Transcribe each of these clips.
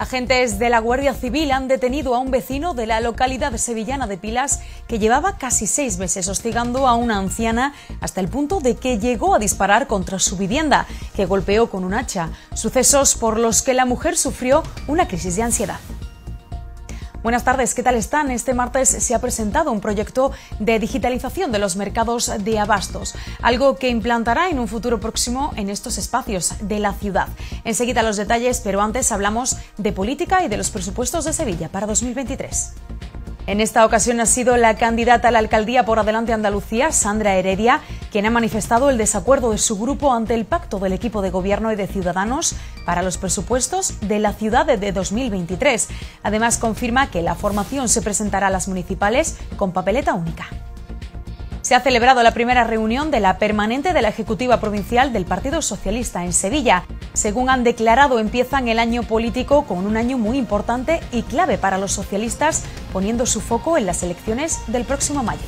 Agentes de la Guardia Civil han detenido a un vecino de la localidad sevillana de Pilas que llevaba casi seis meses hostigando a una anciana hasta el punto de que llegó a disparar contra su vivienda, que golpeó con un hacha, sucesos por los que la mujer sufrió una crisis de ansiedad. Buenas tardes, ¿qué tal están? Este martes se ha presentado un proyecto de digitalización de los mercados de abastos, algo que implantará en un futuro próximo en estos espacios de la ciudad. Enseguida los detalles, pero antes hablamos de política y de los presupuestos de Sevilla para 2023. En esta ocasión ha sido la candidata a la alcaldía por Adelante Andalucía, Sandra Heredia, quien ha manifestado el desacuerdo de su grupo ante el pacto del equipo de gobierno y de Ciudadanos para los presupuestos de la ciudad de 2023. Además, confirma que la formación se presentará a las municipales con papeleta única. Se ha celebrado la primera reunión de la permanente de la Ejecutiva Provincial del Partido Socialista en Sevilla. Según han declarado, empiezan el año político con un año muy importante y clave para los socialistas poniendo su foco en las elecciones del próximo mayo.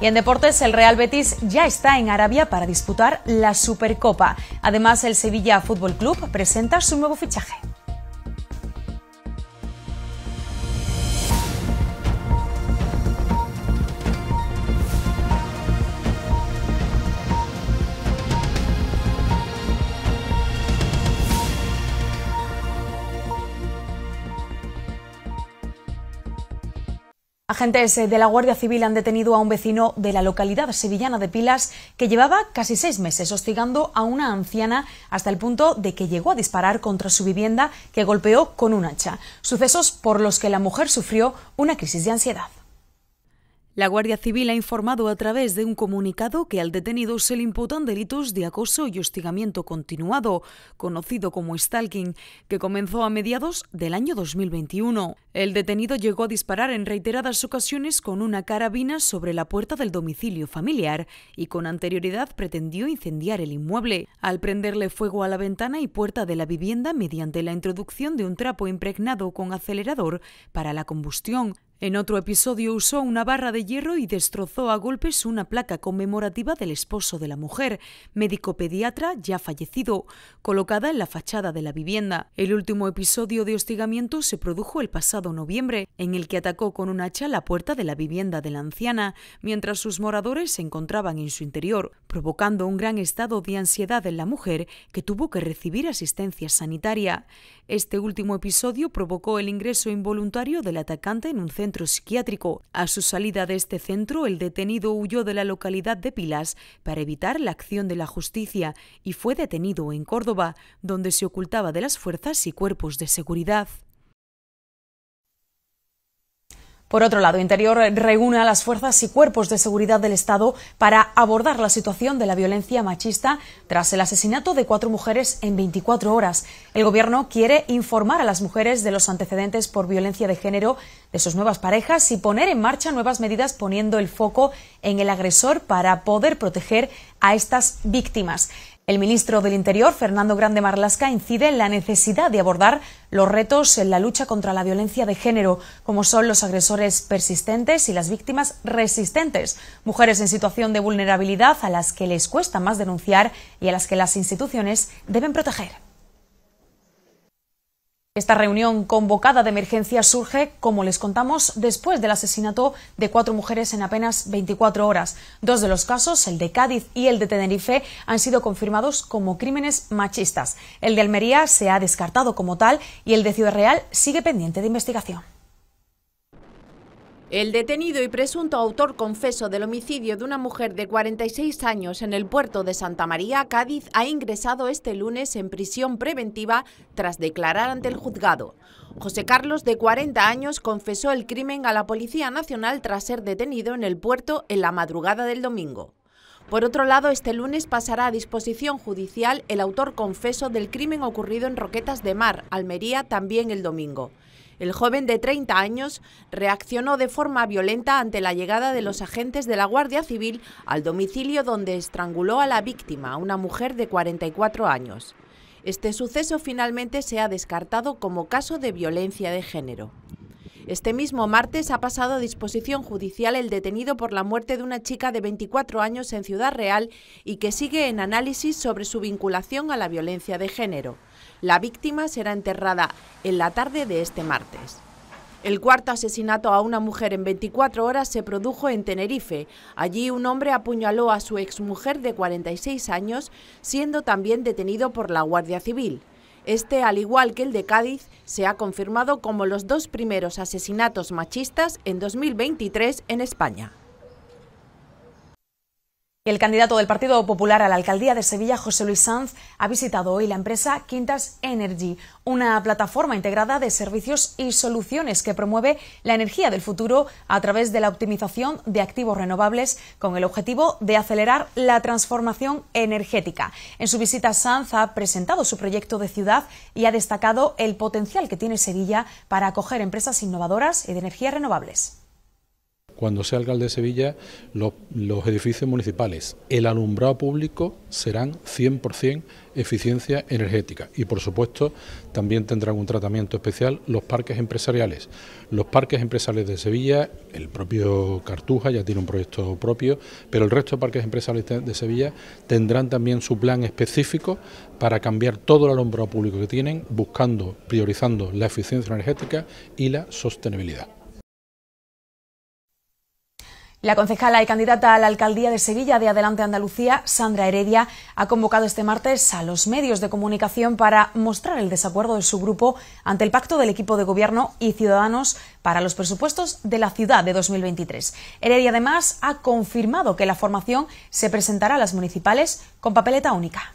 Y en deportes, el Real Betis ya está en Arabia para disputar la Supercopa. Además, el Sevilla Fútbol Club presenta su nuevo fichaje. Agentes de la Guardia Civil han detenido a un vecino de la localidad sevillana de Pilas que llevaba casi seis meses hostigando a una anciana hasta el punto de que llegó a disparar contra su vivienda que golpeó con un hacha. Sucesos por los que la mujer sufrió una crisis de ansiedad. La Guardia Civil ha informado a través de un comunicado que al detenido se le imputan delitos de acoso y hostigamiento continuado, conocido como stalking, que comenzó a mediados del año 2021. El detenido llegó a disparar en reiteradas ocasiones con una carabina sobre la puerta del domicilio familiar y con anterioridad pretendió incendiar el inmueble. Al prenderle fuego a la ventana y puerta de la vivienda mediante la introducción de un trapo impregnado con acelerador para la combustión, en otro episodio usó una barra de hierro y destrozó a golpes una placa conmemorativa del esposo de la mujer, médico pediatra ya fallecido, colocada en la fachada de la vivienda. El último episodio de hostigamiento se produjo el pasado noviembre, en el que atacó con un hacha la puerta de la vivienda de la anciana, mientras sus moradores se encontraban en su interior, provocando un gran estado de ansiedad en la mujer que tuvo que recibir asistencia sanitaria. Este último episodio provocó el ingreso involuntario del atacante en un psiquiátrico. A su salida de este centro, el detenido huyó de la localidad de Pilas para evitar la acción de la justicia y fue detenido en Córdoba, donde se ocultaba de las fuerzas y cuerpos de seguridad. Por otro lado, Interior reúne a las fuerzas y cuerpos de seguridad del Estado para abordar la situación de la violencia machista tras el asesinato de cuatro mujeres en 24 horas. El Gobierno quiere informar a las mujeres de los antecedentes por violencia de género de sus nuevas parejas y poner en marcha nuevas medidas poniendo el foco en el agresor para poder proteger a estas víctimas. El ministro del Interior, Fernando Grande Marlasca, incide en la necesidad de abordar los retos en la lucha contra la violencia de género, como son los agresores persistentes y las víctimas resistentes, mujeres en situación de vulnerabilidad a las que les cuesta más denunciar y a las que las instituciones deben proteger. Esta reunión convocada de emergencia surge, como les contamos, después del asesinato de cuatro mujeres en apenas 24 horas. Dos de los casos, el de Cádiz y el de Tenerife, han sido confirmados como crímenes machistas. El de Almería se ha descartado como tal y el de Ciudad Real sigue pendiente de investigación. El detenido y presunto autor confeso del homicidio de una mujer de 46 años en el puerto de Santa María, Cádiz, ha ingresado este lunes en prisión preventiva tras declarar ante el juzgado. José Carlos, de 40 años, confesó el crimen a la Policía Nacional tras ser detenido en el puerto en la madrugada del domingo. Por otro lado, este lunes pasará a disposición judicial el autor confeso del crimen ocurrido en Roquetas de Mar, Almería, también el domingo. El joven de 30 años reaccionó de forma violenta ante la llegada de los agentes de la Guardia Civil al domicilio donde estranguló a la víctima, una mujer de 44 años. Este suceso finalmente se ha descartado como caso de violencia de género. Este mismo martes ha pasado a disposición judicial el detenido por la muerte de una chica de 24 años en Ciudad Real y que sigue en análisis sobre su vinculación a la violencia de género. La víctima será enterrada en la tarde de este martes. El cuarto asesinato a una mujer en 24 horas se produjo en Tenerife. Allí un hombre apuñaló a su exmujer de 46 años, siendo también detenido por la Guardia Civil. Este, al igual que el de Cádiz, se ha confirmado como los dos primeros asesinatos machistas en 2023 en España. El candidato del Partido Popular a la alcaldía de Sevilla, José Luis Sanz, ha visitado hoy la empresa Quintas Energy, una plataforma integrada de servicios y soluciones que promueve la energía del futuro a través de la optimización de activos renovables con el objetivo de acelerar la transformación energética. En su visita, Sanz ha presentado su proyecto de ciudad y ha destacado el potencial que tiene Sevilla para acoger empresas innovadoras y de energías renovables cuando sea alcalde de Sevilla, los, los edificios municipales, el alumbrado público serán 100% eficiencia energética y por supuesto también tendrán un tratamiento especial los parques empresariales. Los parques empresariales de Sevilla, el propio Cartuja ya tiene un proyecto propio, pero el resto de parques empresariales de Sevilla tendrán también su plan específico para cambiar todo el alumbrado público que tienen, buscando, priorizando la eficiencia energética y la sostenibilidad. La concejala y candidata a la alcaldía de Sevilla de Adelante Andalucía, Sandra Heredia, ha convocado este martes a los medios de comunicación para mostrar el desacuerdo de su grupo ante el pacto del equipo de gobierno y ciudadanos para los presupuestos de la ciudad de 2023. Heredia, además, ha confirmado que la formación se presentará a las municipales con papeleta única.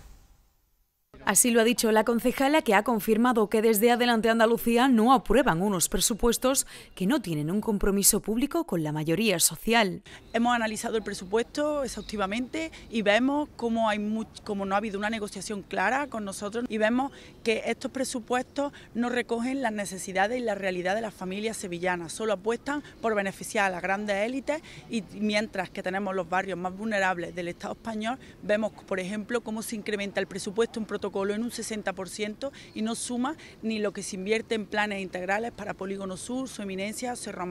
Así lo ha dicho la concejala que ha confirmado que desde Adelante Andalucía no aprueban unos presupuestos que no tienen un compromiso público con la mayoría social. Hemos analizado el presupuesto exhaustivamente y vemos cómo, hay no ha habido una negociación clara con nosotros y vemos que estos presupuestos no recogen las necesidades y la realidad de las familias sevillanas, solo apuestan por beneficiar a las grandes élites y mientras que tenemos los barrios más vulnerables del Estado español, vemos por ejemplo cómo se incrementa el presupuesto en protocolo Colo en un 60% y no suma ni lo que se invierte en planes integrales para Polígono Sur, Su Eminencia o Cerro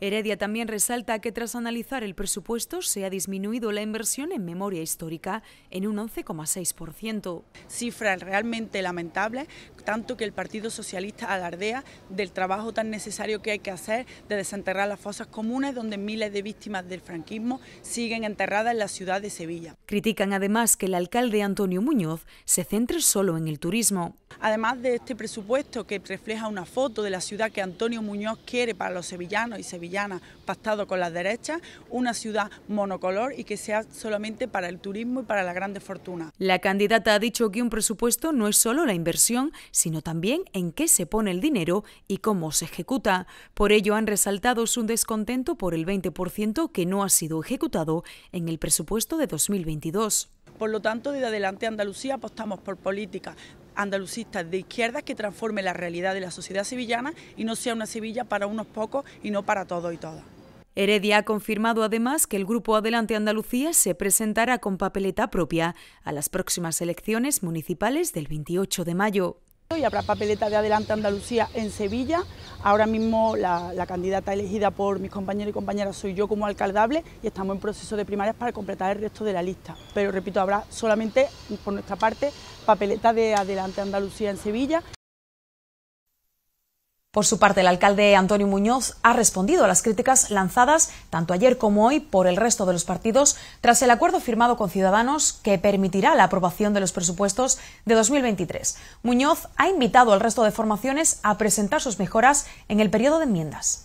Heredia también resalta que tras analizar el presupuesto se ha disminuido la inversión en memoria histórica en un 11,6%. Cifra realmente lamentable, tanto que el Partido Socialista alardea del trabajo tan necesario que hay que hacer de desenterrar las fosas comunes donde miles de víctimas del franquismo siguen enterradas en la ciudad de Sevilla. Critican además que el alcalde Antonio Muñoz se centre solo en el turismo. Además de este presupuesto que refleja una foto de la ciudad que Antonio Muñoz quiere para los sevillanos y ...villana, pactado con las derechas, una ciudad monocolor y que sea solamente para el turismo y para la grande fortuna". La candidata ha dicho que un presupuesto no es solo la inversión, sino también en qué se pone el dinero y cómo se ejecuta. Por ello han resaltado su descontento por el 20% que no ha sido ejecutado en el presupuesto de 2022. Por lo tanto, desde adelante Andalucía apostamos por política andalucista de izquierda que transforme la realidad de la sociedad sevillana y no sea una Sevilla para unos pocos y no para todos y todas. Heredia ha confirmado además que el Grupo Adelante Andalucía se presentará con papeleta propia a las próximas elecciones municipales del 28 de mayo y habrá papeleta de Adelante Andalucía en Sevilla. Ahora mismo la, candidata elegida por mis compañeros y compañeras soy yo como alcaldable y estamos en proceso de primarias para completar el resto de la lista. Pero repito, habrá solamente por nuestra parte papeleta de Adelante Andalucía en Sevilla. Por su parte, el alcalde Antonio Muñoz ha respondido a las críticas lanzadas tanto ayer como hoy por el resto de los partidos tras el acuerdo firmado con Ciudadanos que permitirá la aprobación de los presupuestos de 2023. Muñoz ha invitado al resto de formaciones a presentar sus mejoras en el periodo de enmiendas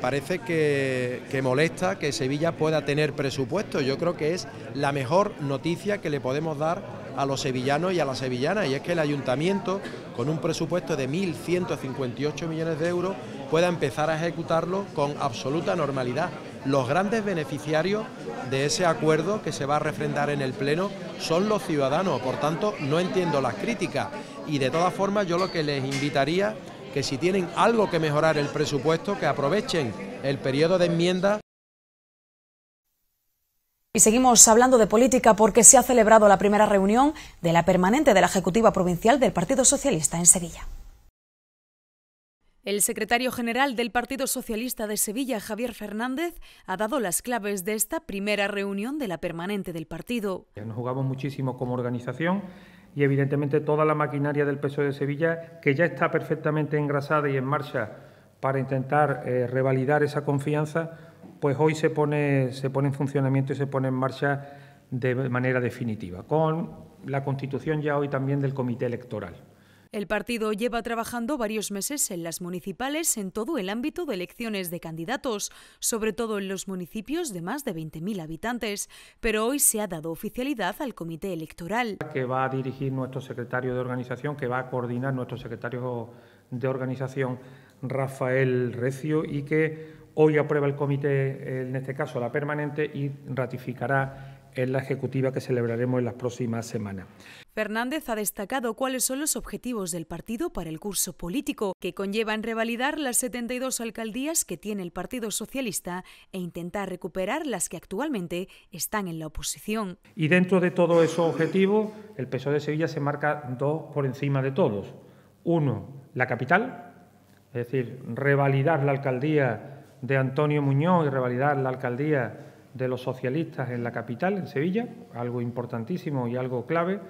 parece que, molesta que Sevilla pueda tener presupuesto. Yo creo que es la mejor noticia que le podemos dar a los sevillanos y a las sevillanas, y es que el ayuntamiento, con un presupuesto de 1.158 millones de euros, pueda empezar a ejecutarlo con absoluta normalidad. Los grandes beneficiarios de ese acuerdo que se va a refrendar en el Pleno son los ciudadanos, por tanto no entiendo las críticas y de todas formas yo lo que les invitaría que si tienen algo que mejorar el presupuesto, que aprovechen el periodo de enmienda. Y seguimos hablando de política porque se ha celebrado la primera reunión de la permanente de la Ejecutiva Provincial del Partido Socialista en Sevilla. El secretario general del Partido Socialista de Sevilla, Javier Fernández, ha dado las claves de esta primera reunión de la permanente del partido. Nos jugamos muchísimo como organización y evidentemente toda la maquinaria del PSOE de Sevilla, que ya está perfectamente engrasada y en marcha para intentar eh, revalidar esa confianza, pues hoy se pone, se pone en funcionamiento y se pone en marcha de manera definitiva, con la constitución ya hoy también del comité electoral. El partido lleva trabajando varios meses en las municipales en todo el ámbito de elecciones de candidatos, sobre todo en los municipios de más de 20.000 habitantes, pero hoy se ha dado oficialidad al comité electoral. Que va a dirigir nuestro secretario de organización, que va a coordinar nuestro secretario de organización, Rafael Recio, y que hoy aprueba el comité, en este caso la permanente, y ratificará en la ejecutiva que celebraremos en las próximas semanas. Fernández ha destacado cuáles son los objetivos del partido para el curso político, que conllevan revalidar las 72 alcaldías que tiene el Partido Socialista e intentar recuperar las que actualmente están en la oposición. Y dentro de todo esos objetivo... el PSOE de Sevilla se marca dos por encima de todos. Uno, la capital, es decir, revalidar la alcaldía de Antonio Muñoz y revalidar la alcaldía de los socialistas en la capital, en Sevilla, algo importantísimo y algo clave.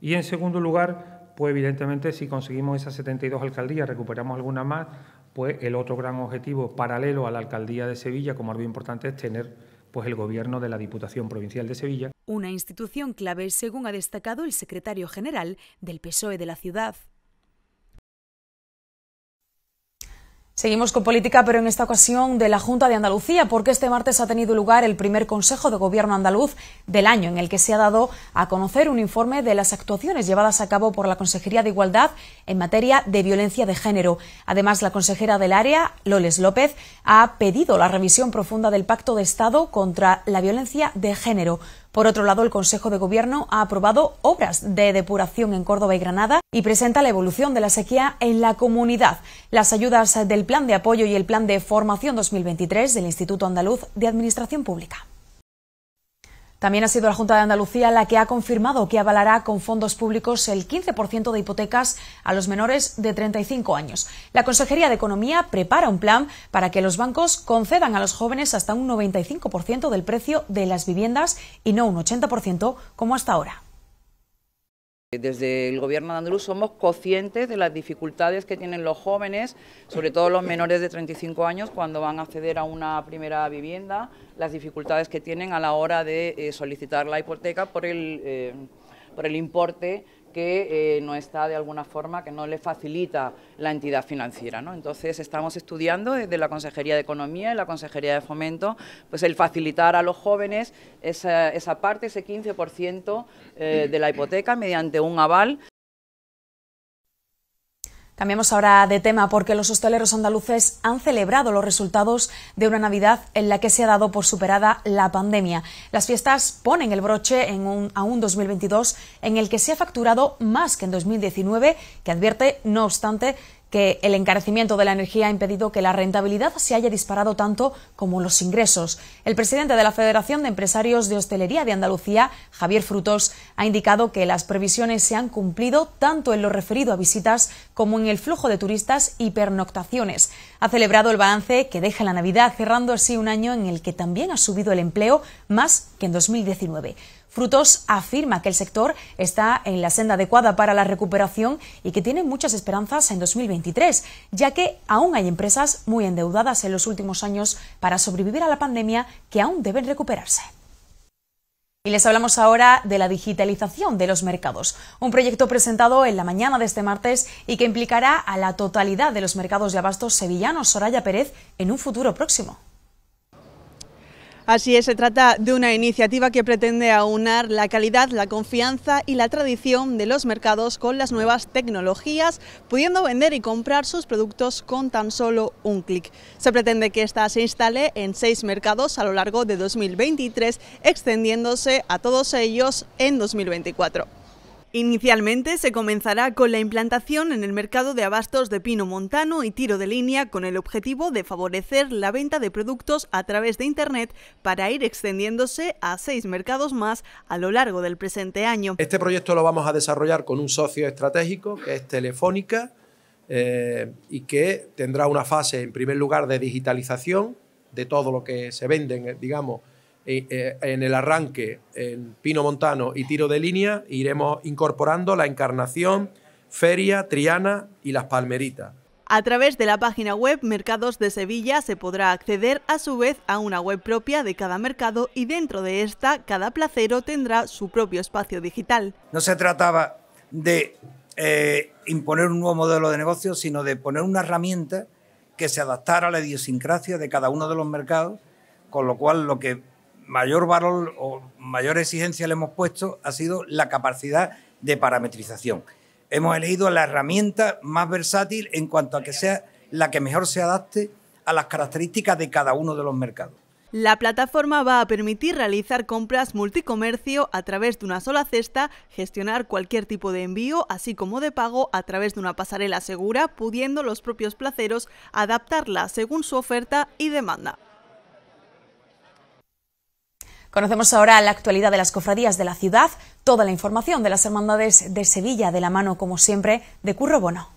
Y en segundo lugar, pues evidentemente si conseguimos esas 72 alcaldías, recuperamos alguna más, pues el otro gran objetivo paralelo a la alcaldía de Sevilla, como algo importante, es tener pues el gobierno de la Diputación Provincial de Sevilla. Una institución clave, según ha destacado el secretario general del PSOE de la ciudad. Seguimos con política, pero en esta ocasión de la Junta de Andalucía, porque este martes ha tenido lugar el primer Consejo de Gobierno andaluz del año, en el que se ha dado a conocer un informe de las actuaciones llevadas a cabo por la Consejería de Igualdad en materia de violencia de género. Además, la consejera del área, Loles López, ha pedido la revisión profunda del Pacto de Estado contra la violencia de género. Por otro lado, el Consejo de Gobierno ha aprobado obras de depuración en Córdoba y Granada y presenta la evolución de la sequía en la comunidad. Las ayudas del Plan de Apoyo y el Plan de Formación 2023 del Instituto Andaluz de Administración Pública. También ha sido la Junta de Andalucía la que ha confirmado que avalará con fondos públicos el 15% de hipotecas a los menores de 35 años. La Consejería de Economía prepara un plan para que los bancos concedan a los jóvenes hasta un 95% del precio de las viviendas y no un 80% como hasta ahora. Desde el Gobierno de Andaluz somos conscientes de las dificultades que tienen los jóvenes, sobre todo los menores de 35 años, cuando van a acceder a una primera vivienda, las dificultades que tienen a la hora de eh, solicitar la hipoteca por el... Eh, por el importe que eh, no está de alguna forma, que no le facilita la entidad financiera. ¿no? Entonces estamos estudiando desde la Consejería de Economía y la Consejería de Fomento pues el facilitar a los jóvenes esa, parte, ese 15% eh, de la hipoteca mediante un aval. Cambiamos ahora de tema porque los hosteleros andaluces han celebrado los resultados de una Navidad en la que se ha dado por superada la pandemia. Las fiestas ponen el broche en un, a un 2022 en el que se ha facturado más que en 2019, que advierte, no obstante, que el encarecimiento de la energía ha impedido que la rentabilidad se haya disparado tanto como los ingresos. El presidente de la Federación de Empresarios de Hostelería de Andalucía, Javier Frutos, ha indicado que las previsiones se han cumplido tanto en lo referido a visitas como en el flujo de turistas y pernoctaciones. Ha celebrado el balance que deja la Navidad, cerrando así un año en el que también ha subido el empleo más que en 2019. Frutos afirma que el sector está en la senda adecuada para la recuperación y que tiene muchas esperanzas en 2023, ya que aún hay empresas muy endeudadas en los últimos años para sobrevivir a la pandemia que aún deben recuperarse. Y les hablamos ahora de la digitalización de los mercados, un proyecto presentado en la mañana de este martes y que implicará a la totalidad de los mercados de abastos sevillanos Soraya Pérez en un futuro próximo. Así es, se trata de una iniciativa que pretende aunar la calidad, la confianza y la tradición de los mercados con las nuevas tecnologías, pudiendo vender y comprar sus productos con tan solo un clic. Se pretende que esta se instale en seis mercados a lo largo de 2023, extendiéndose a todos ellos en 2024. Inicialmente se comenzará con la implantación en el mercado de abastos de pino montano y tiro de línea con el objetivo de favorecer la venta de productos a través de Internet para ir extendiéndose a seis mercados más a lo largo del presente año. Este proyecto lo vamos a desarrollar con un socio estratégico que es Telefónica eh, y que tendrá una fase en primer lugar de digitalización de todo lo que se venden, digamos, eh, en el arranque en Pino Montano y Tiro de Línea iremos incorporando la Encarnación, Feria, Triana y las Palmeritas. A través de la página web Mercados de Sevilla se podrá acceder a su vez a una web propia de cada mercado y dentro de esta cada placero tendrá su propio espacio digital. No se trataba de eh, imponer un nuevo modelo de negocio, sino de poner una herramienta que se adaptara a la idiosincrasia de cada uno de los mercados, con lo cual lo que mayor valor o mayor exigencia le hemos puesto ha sido la capacidad de parametrización. Hemos elegido la herramienta más versátil en cuanto a que sea la que mejor se adapte a las características de cada uno de los mercados. La plataforma va a permitir realizar compras multicomercio a través de una sola cesta, gestionar cualquier tipo de envío, así como de pago a través de una pasarela segura, pudiendo los propios placeros adaptarla según su oferta y demanda. Conocemos ahora la actualidad de las cofradías de la ciudad, toda la información de las hermandades de Sevilla de la mano, como siempre, de Curro Bono.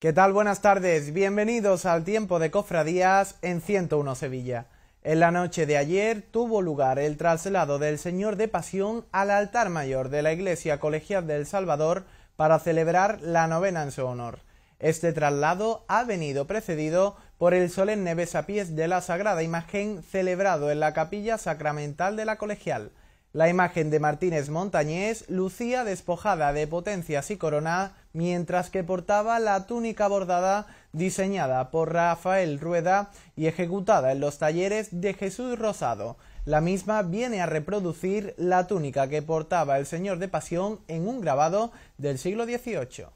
¿Qué tal? Buenas tardes. Bienvenidos al tiempo de cofradías en 101 Sevilla. En la noche de ayer tuvo lugar el traslado del Señor de Pasión al altar mayor de la Iglesia Colegial del Salvador para celebrar la novena en su honor. Este traslado ha venido precedido por el solemne besapiés de la sagrada imagen celebrado en la capilla sacramental de la colegial. La imagen de Martínez Montañés lucía despojada de potencias y corona, mientras que portaba la túnica bordada diseñada por Rafael Rueda y ejecutada en los talleres de Jesús Rosado. La misma viene a reproducir la túnica que portaba el Señor de Pasión en un grabado del siglo XVIII.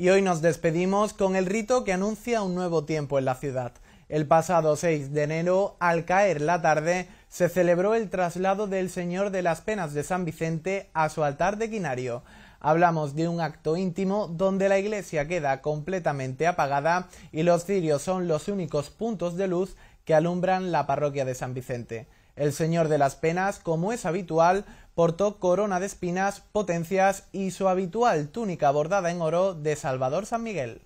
Y hoy nos despedimos con el rito que anuncia un nuevo tiempo en la ciudad. El pasado 6 de enero, al caer la tarde, se celebró el traslado del Señor de las Penas de San Vicente a su altar de Quinario. Hablamos de un acto íntimo donde la iglesia queda completamente apagada y los cirios son los únicos puntos de luz que alumbran la parroquia de San Vicente. El Señor de las Penas, como es habitual, portó corona de espinas, potencias y su habitual túnica bordada en oro de Salvador San Miguel.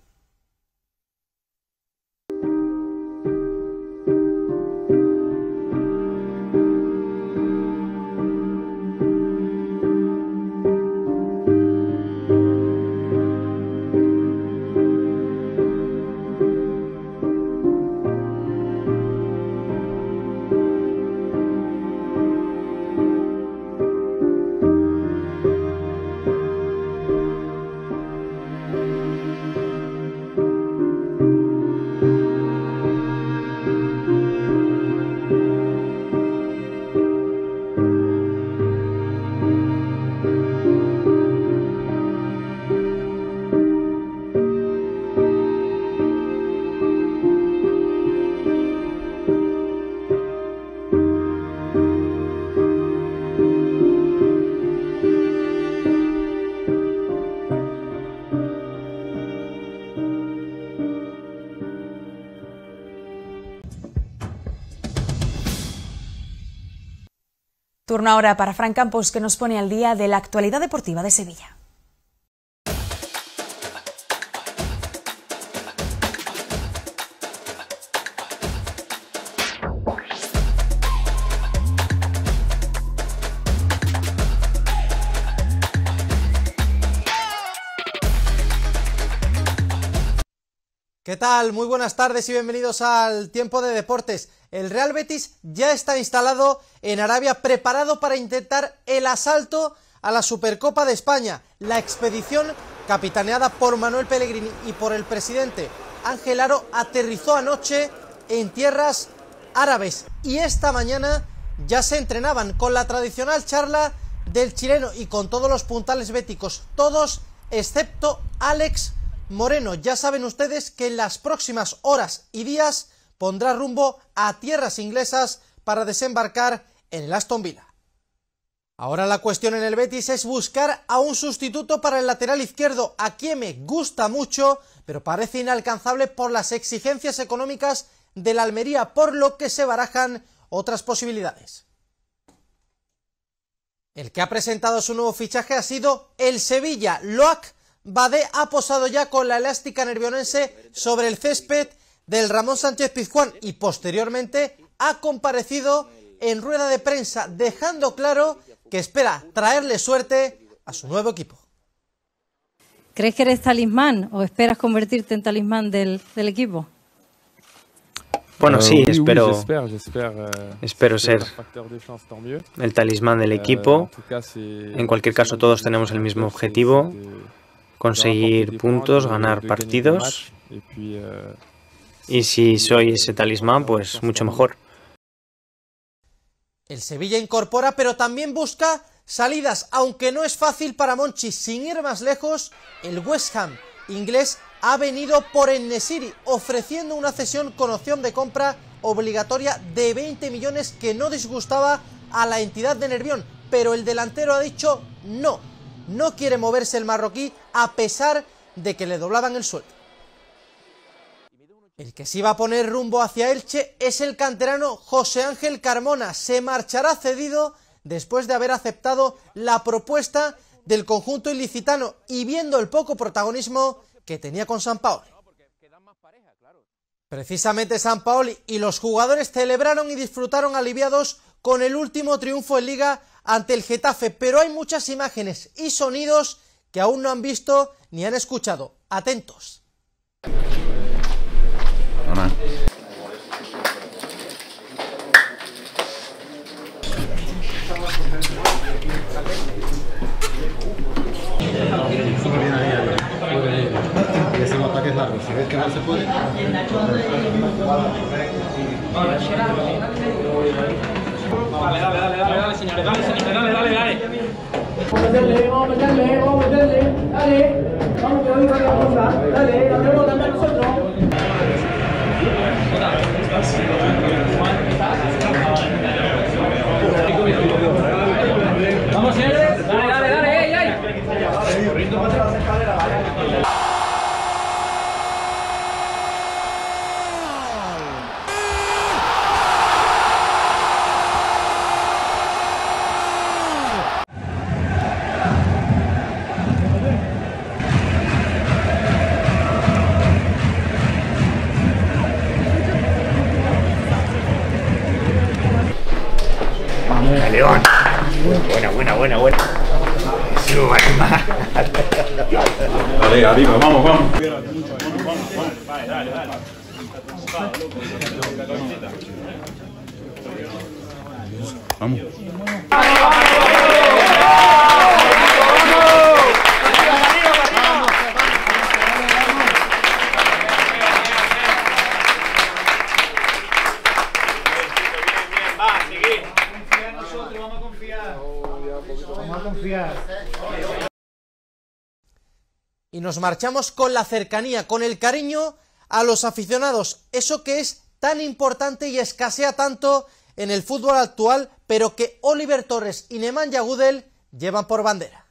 Turno ahora para Fran Campos, que nos pone al día de la actualidad deportiva de Sevilla. ¿Qué tal? Muy buenas tardes y bienvenidos al Tiempo de Deportes. El Real Betis ya está instalado en Arabia, preparado para intentar el asalto a la Supercopa de España. La expedición, capitaneada por Manuel Pellegrini y por el presidente Ángel Aro, aterrizó anoche en tierras árabes y esta mañana ya se entrenaban con la tradicional charla del chileno y con todos los puntales béticos, todos excepto Alex Moreno. Ya saben ustedes que en las próximas horas y días pondrá rumbo a tierras inglesas para desembarcar en el Aston Villa. Ahora la cuestión en el Betis es buscar a un sustituto para el lateral izquierdo, a quien me gusta mucho, pero parece inalcanzable por las exigencias económicas de la Almería, por lo que se barajan otras posibilidades. El que ha presentado su nuevo fichaje ha sido el Sevilla. Loac Bade ha posado ya con la elástica nervionense sobre el césped del Ramón Sánchez Pizjuán y posteriormente ha comparecido en rueda de prensa dejando claro que espera traerle suerte a su nuevo equipo. ¿Crees que eres talismán o esperas convertirte en talismán del, del equipo? Bueno, sí, eh, espero, eh, espero ser el talismán del eh, equipo. En cualquier caso, todos tenemos el mismo objetivo, conseguir puntos, ganar partidos y si soy ese talismán, pues mucho mejor. El Sevilla incorpora, pero también busca salidas, aunque no es fácil para Monchi. Sin ir más lejos, el West Ham inglés ha venido por Ennesiri, ofreciendo una cesión con opción de compra obligatoria de 20 millones que no disgustaba a la entidad de Nervión. Pero el delantero ha dicho no, no quiere moverse el marroquí a pesar de que le doblaban el sueldo. El que sí va a poner rumbo hacia Elche es el canterano José Ángel Carmona. Se marchará cedido después de haber aceptado la propuesta del conjunto ilicitano y viendo el poco protagonismo que tenía con San Paoli. Precisamente San Paoli y los jugadores celebraron y disfrutaron aliviados con el último triunfo en Liga ante el Getafe, pero hay muchas imágenes y sonidos que aún no han visto ni han escuchado. Atentos. Dale, dale, Dale, dale, dale, dale, dale, señores, dale, señores, dale, dale, dale. Vamos a meterle, vamos a meterle, vamos a meterle, dale, vamos que vamos dale, dale, vamos a, dale, dale, vemos también Obrigado. buena, buena. Suba, Dale, arriba, vamos, vamos. Vale, dale, dale. Vamos. y nos marchamos con la cercanía, con el cariño a los aficionados, eso que es tan importante y escasea tanto en el fútbol actual, pero que Oliver Torres y Nemanja Gudel llevan por bandera.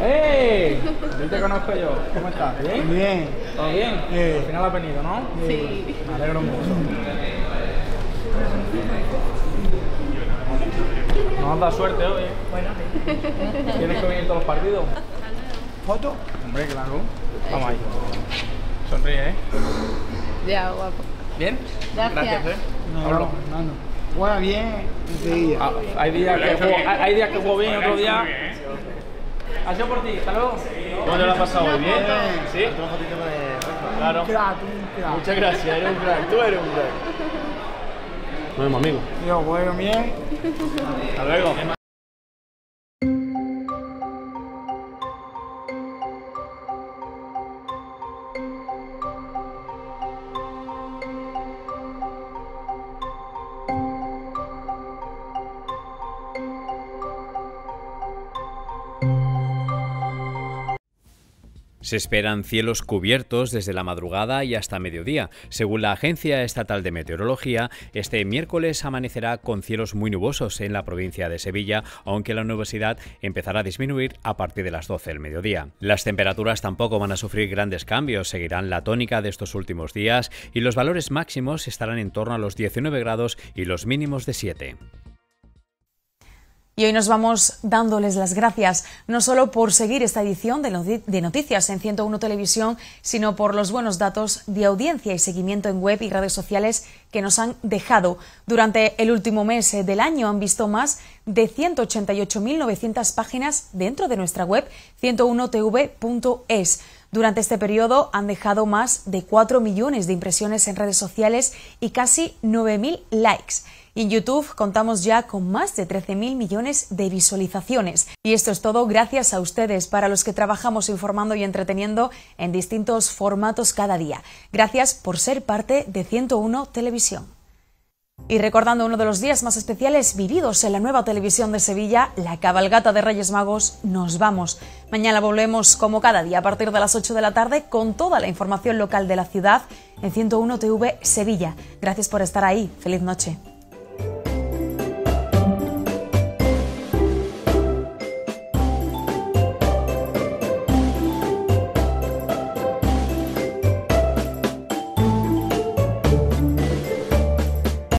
¡Eh! ¿Cómo estás? ¿Bien? Bien. Eh. Al final venido, ¿no? mucho. Nos han dado suerte hoy. Bueno. ¿Tienes que venir todos los partidos? ¿Foto? Hombre, claro. Vamos ahí. Sonríe, ¿eh? Ya, guapo. ¿Bien? Gracias. Gracias ¿eh? No, no, no. Bueno, bien, sí ah, hay, días que juego, hay días que juego bien, otro día. Ha sido por ti, hasta luego. ¿Cómo te lo has pasado hoy? Bien. ¿Sí? Claro. Un crack, un crack. Muchas gracias, eres un crack. Tú eres un crack. Nos vemos, amigos. Yo, bueno, bien. Hasta luego. Se esperan cielos cubiertos desde la madrugada y hasta mediodía. Según la Agencia Estatal de Meteorología, este miércoles amanecerá con cielos muy nubosos en la provincia de Sevilla, aunque la nubosidad empezará a disminuir a partir de las 12 del mediodía. Las temperaturas tampoco van a sufrir grandes cambios, seguirán la tónica de estos últimos días y los valores máximos estarán en torno a los 19 grados y los mínimos de 7. Y hoy nos vamos dándoles las gracias, no solo por seguir esta edición de Noticias en 101 Televisión, sino por los buenos datos de audiencia y seguimiento en web y redes sociales que nos han dejado. Durante el último mes eh, del año han visto más de 188.900 páginas dentro de nuestra web 101tv.es. Durante este periodo han dejado más de 4 millones de impresiones en redes sociales y casi 9.000 likes. en YouTube contamos ya con más de 13.000 millones de visualizaciones. Y esto es todo gracias a ustedes, para los que trabajamos informando y entreteniendo en distintos formatos cada día. Gracias por ser parte de 101 Televisión. Y recordando uno de los días más especiales vividos en la nueva televisión de Sevilla, la cabalgata de Reyes Magos, nos vamos. Mañana volvemos como cada día a partir de las 8 de la tarde con toda la información local de la ciudad en 101 TV Sevilla. Gracias por estar ahí. Feliz noche.